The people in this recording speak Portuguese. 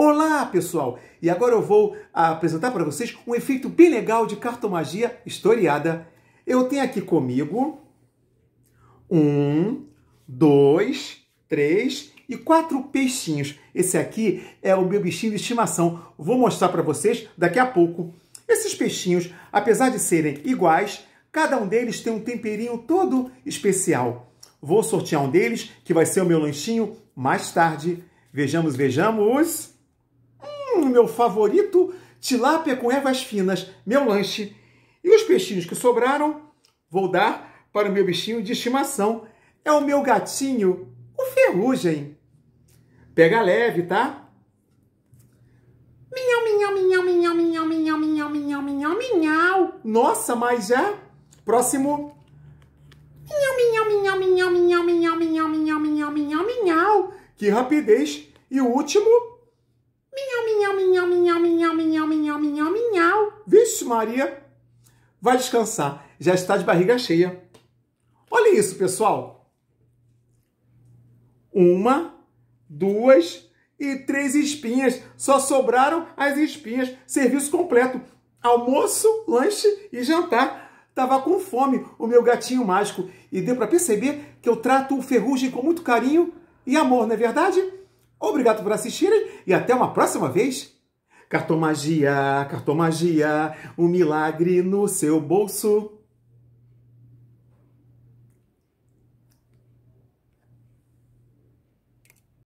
Olá, pessoal! E agora eu vou apresentar para vocês um efeito bem legal de cartomagia historiada. Eu tenho aqui comigo um, dois, três e quatro peixinhos. Esse aqui é o meu bichinho de estimação. Vou mostrar para vocês daqui a pouco. Esses peixinhos, apesar de serem iguais, cada um deles tem um temperinho todo especial. Vou sortear um deles, que vai ser o meu lanchinho mais tarde. Vejamos, vejamos. Hum, meu favorito, tilápia com ervas finas, meu lanche. E os peixinhos que sobraram, vou dar para o meu bichinho de estimação. É o meu gatinho, o ferrugem. Pega leve, tá? Minhau, minhau, minhau, minhau, minhau, minhau, minhau, minhau, minhau, minhau. Nossa, mas já? Próximo. Minhau, minhau, minhau, minhau, minhau, minhau, minhau, minhau, minhau, minhau, minhau. Que rapidez. E o último... Minhau, minhau, minhau, minhau, minhau, minhau, minhau, minhau, minhau. Vixe, Maria! Vai descansar, já está de barriga cheia. Olha isso, pessoal. Uma, duas e três espinhas. Só sobraram as espinhas. Serviço completo. Almoço, lanche e jantar. Tava com fome o meu gatinho mágico. E deu para perceber que eu trato o ferrugem com muito carinho e amor, não é verdade? Obrigado por assistirem e até uma próxima vez. Cartomagia, cartomagia, um milagre no seu bolso.